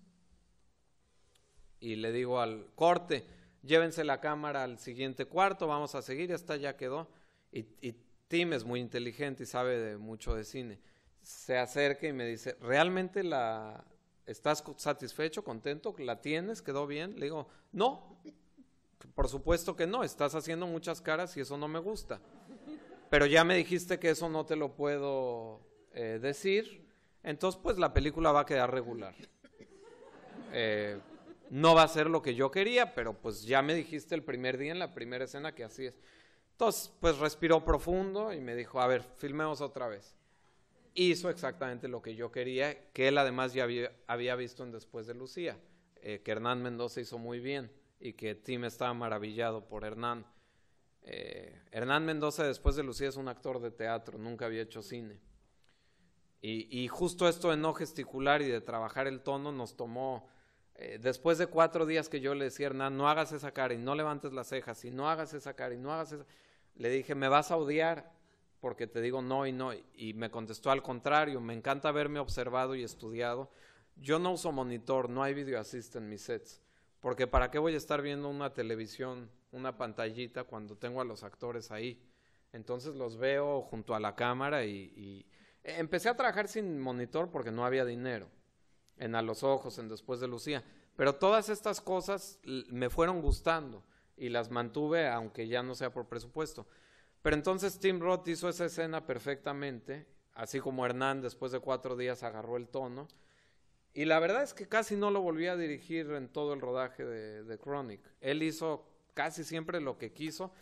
y le digo al corte, llévense la cámara al siguiente cuarto, vamos a seguir, hasta ya quedó. Y, y Tim es muy inteligente y sabe mucho de cine. Se acerca y me dice, realmente la, ¿estás satisfecho, contento? ¿La tienes? ¿Quedó bien? Le digo, no, por supuesto que no, estás haciendo muchas caras y eso no me gusta. Pero ya me dijiste que eso no te lo puedo eh, decir, entonces pues la película va a quedar regular. Eh, no va a ser lo que yo quería, pero pues ya me dijiste el primer día en la primera escena que así es. Entonces, pues respiró profundo y me dijo, a ver, filmemos otra vez hizo exactamente lo que yo quería, que él además ya había, visto en Después de Lucía, eh, que Hernán Mendoza hizo muy bien y que Tim estaba maravillado por Hernán. Eh, Hernán Mendoza después de Lucía es un actor de teatro, nunca había hecho cine. Y, justo esto de no gesticular y de trabajar el tono nos tomó, eh, después de cuatro días que yo le decía, Hernán, no hagas esa cara y no levantes las cejas y no hagas esa cara y no hagas esa, le dije, me vas a odiar, porque te digo no y no. Y me contestó al contrario, me encanta verme observado y estudiado. Yo no uso monitor, no hay video assist en mis sets, porque ¿para qué voy a estar viendo una televisión, una pantallita cuando tengo a los actores ahí? Entonces los veo junto a la cámara y empecé a trabajar sin monitor porque no había dinero, en A los Ojos, en Después de Lucía, pero todas estas cosas me fueron gustando y las mantuve aunque ya no sea por presupuesto. Pero entonces Tim Roth hizo esa escena perfectamente, así como Hernán después de cuatro días agarró el tono. Y la verdad es que casi no lo volví a dirigir en todo el rodaje de, Chronic. Él hizo casi siempre lo que quiso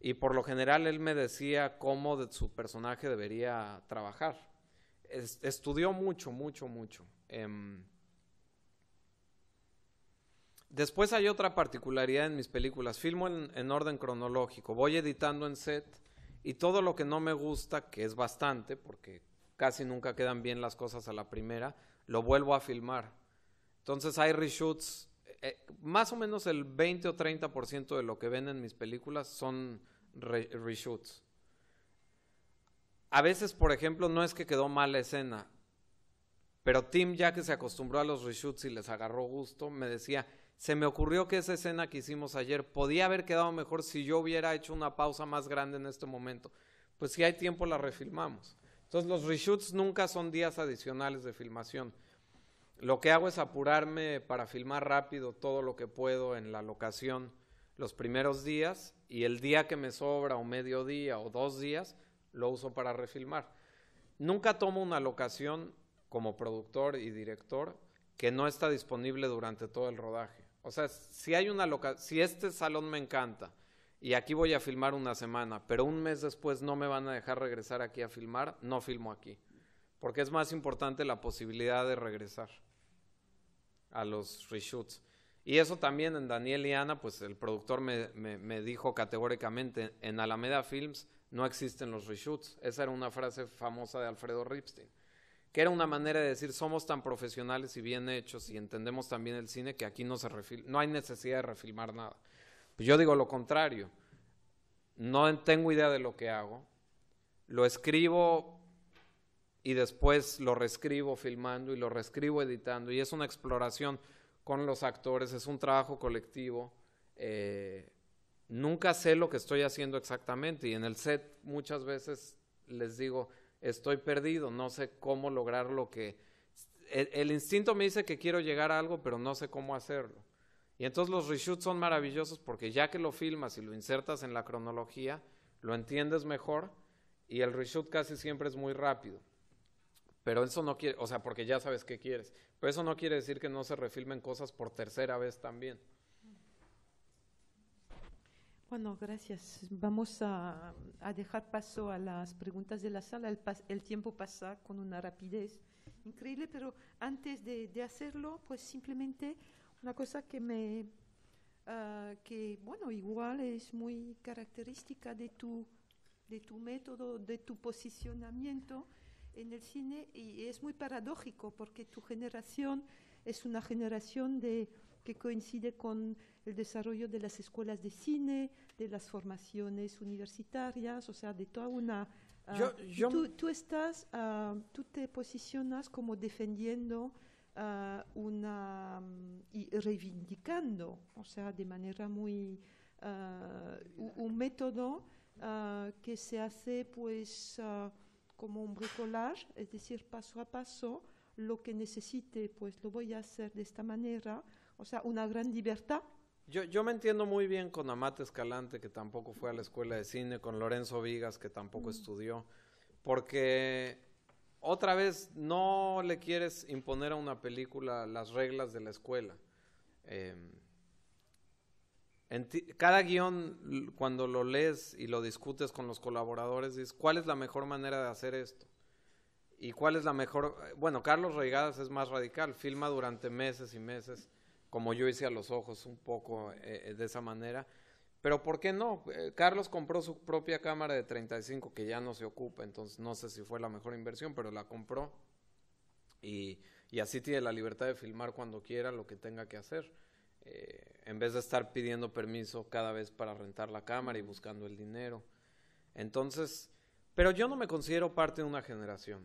y por lo general él me decía cómo su personaje debería trabajar. estudió mucho, mucho, mucho. Em, Después hay otra particularidad en mis películas. Filmo en, orden cronológico, voy editando en set y todo lo que no me gusta, que es bastante, porque casi nunca quedan bien las cosas a la primera, lo vuelvo a filmar. Entonces hay reshoots. Eh, eh, más o menos el 20 o 30% de lo que ven en mis películas son reshoots. A veces, por ejemplo, no es que quedó mala escena, pero Tim, ya que se acostumbró a los reshoots y les agarró gusto, me decía, se me ocurrió que esa escena que hicimos ayer podía haber quedado mejor si yo hubiera hecho una pausa más grande en este momento. Pues si hay tiempo la refilmamos. Entonces los reshoots nunca son días adicionales de filmación. Lo que hago es apurarme para filmar rápido todo lo que puedo en la locación los primeros días y el día que me sobra o medio día o dos días lo uso para refilmar. Nunca tomo una locación como productor y director que no está disponible durante todo el rodaje. O sea, si hay una loca, si este salón me encanta y aquí voy a filmar una semana, pero un mes después no me van a dejar regresar aquí a filmar, no filmo aquí. Porque es más importante la posibilidad de regresar a los reshoots. Y eso también en Daniel y Ana, pues el productor me, me dijo categóricamente, en Alameda Films no existen los reshoots. Esa era una frase famosa de Alfredo Ripstein que era una manera de decir somos tan profesionales y bien hechos y entendemos también el cine que aquí no, se refil no hay necesidad de refilmar nada. Pues yo digo lo contrario, no tengo idea de lo que hago, lo escribo y después lo reescribo filmando y lo reescribo editando y es una exploración con los actores, es un trabajo colectivo. Eh, nunca sé lo que estoy haciendo exactamente y en el set muchas veces les digo, estoy perdido, no sé cómo lograr lo que... El, instinto me dice que quiero llegar a algo, pero no sé cómo hacerlo. Y entonces los reshoots son maravillosos porque ya que lo filmas y lo insertas en la cronología, lo entiendes mejor y el reshoot casi siempre es muy rápido. Pero eso no quiere, o sea, porque ya sabes qué quieres. Pero eso no quiere decir que no se refilmen cosas por tercera vez también. Bueno, gracias. Vamos a, dejar paso a las preguntas de la sala. El, tiempo pasa con una rapidez increíble, pero antes de, hacerlo, pues simplemente una cosa que me, ah, que bueno, igual es muy característica de tu, de tu método, de tu posicionamiento en el cine y es muy paradójico porque tu generación es una generación de que coincide con el desarrollo de las escuelas de cine, de las formaciones universitarias, o sea, de toda una... Ah, tú, estás, ah, tú te posicionas como defendiendo ah, una... y reivindicando, o sea, de manera muy... Un, método que se hace pues como un bricolage, es decir, paso a paso, lo que necesite, pues lo voy a hacer de esta manera, o sea, una gran libertad. Yo, me entiendo muy bien con Amate Escalante, que tampoco fue a la escuela de cine, con Lorenzo Vigas, que tampoco estudió, porque otra vez no le quieres imponer a una película las reglas de la escuela. Em, cada guión, cuando lo lees y lo discutes con los colaboradores, dices, ¿cuál es la mejor manera de hacer esto? ¿Y cuál es la mejor? Bueno, Carlos Reigadas es más radical, filma durante meses y meses como yo hice a los ojos un poco eh, eh, de esa manera. Pero ¿por qué no? Eh, Carlos compró su propia cámara de 35 que ya no se ocupa, entonces no sé si fue la mejor inversión, pero la compró y, así tiene la libertad de filmar cuando quiera lo que tenga que hacer. en vez de estar pidiendo permiso cada vez para rentar la cámara y buscando el dinero. Entonces, pero yo no me considero parte de una generación.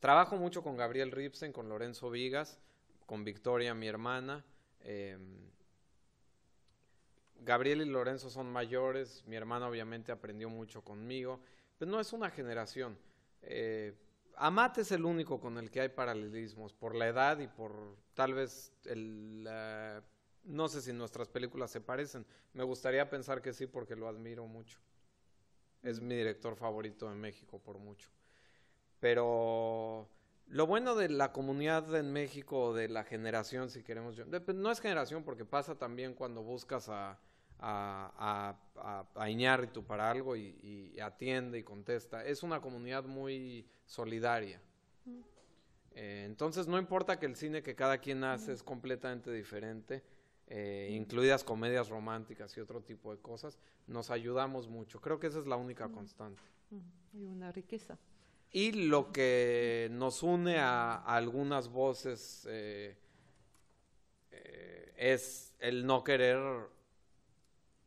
trabajo mucho con Gabriel Ripsen, con Lorenzo Vigas con Victoria, mi hermana. Em, Gabriel y Lorenzo son mayores, mi hermana obviamente aprendió mucho conmigo, pero no es una generación. Eh, Amate es el único con el que hay paralelismos, por la edad y por tal vez el... no sé si nuestras películas se parecen. Me gustaría pensar que sí porque lo admiro mucho. Es mi director favorito en México por mucho. Pero lo bueno de la comunidad en México, de la generación, si queremos, no es generación porque pasa también cuando buscas a, a, a, a Iñárritu para algo y, atiende y contesta. Es una comunidad muy solidaria. Eh, entonces, no importa que el cine que cada quien hace es completamente diferente, eh, incluidas comedias románticas y otro tipo de cosas, nos ayudamos mucho. Creo que esa es la única constante. Y una riqueza y lo que nos une a, algunas voces eh, eh, es el no querer,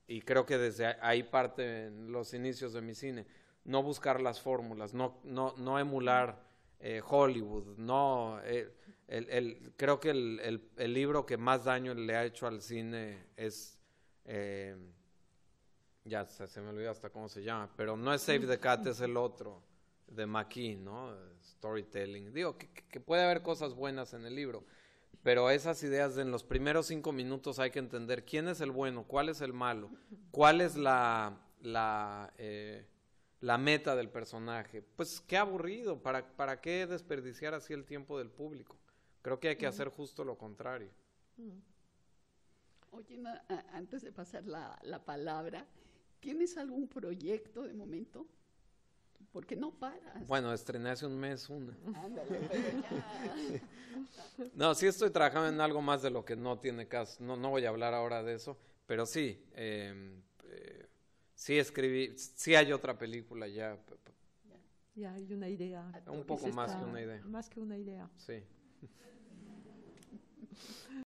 y creo que desde ahí parte en los inicios de mi cine, no buscar las fórmulas, no, no, no emular eh, Hollywood, no... El, el, creo que el, el, libro que más daño le ha hecho al cine es ya se, se, me olvidó hasta cómo se llama, pero no es Save the Cat, es el otro de Maquis, ¿no? Storytelling. Digo, que, puede haber cosas buenas en el libro, pero esas ideas de en los primeros cinco minutos hay que entender quién es el bueno, cuál es el malo, cuál es la, la, eh, meta del personaje. Pues qué aburrido, ¿para, ¿para qué desperdiciar así el tiempo del público? Creo que hay que hacer justo lo contrario. Oye, antes de pasar la, la palabra, ¿tienes algún proyecto de momento? porque no paras. Bueno, estrené hace un mes una. Ándale, no, sí estoy trabajando en algo más de lo que no tiene caso. No, no voy a hablar ahora de eso, pero sí, em, eh, sí escribí, sí hay otra película ya. Ya hay una idea. Un poco más que una idea. Más que una idea. Sí.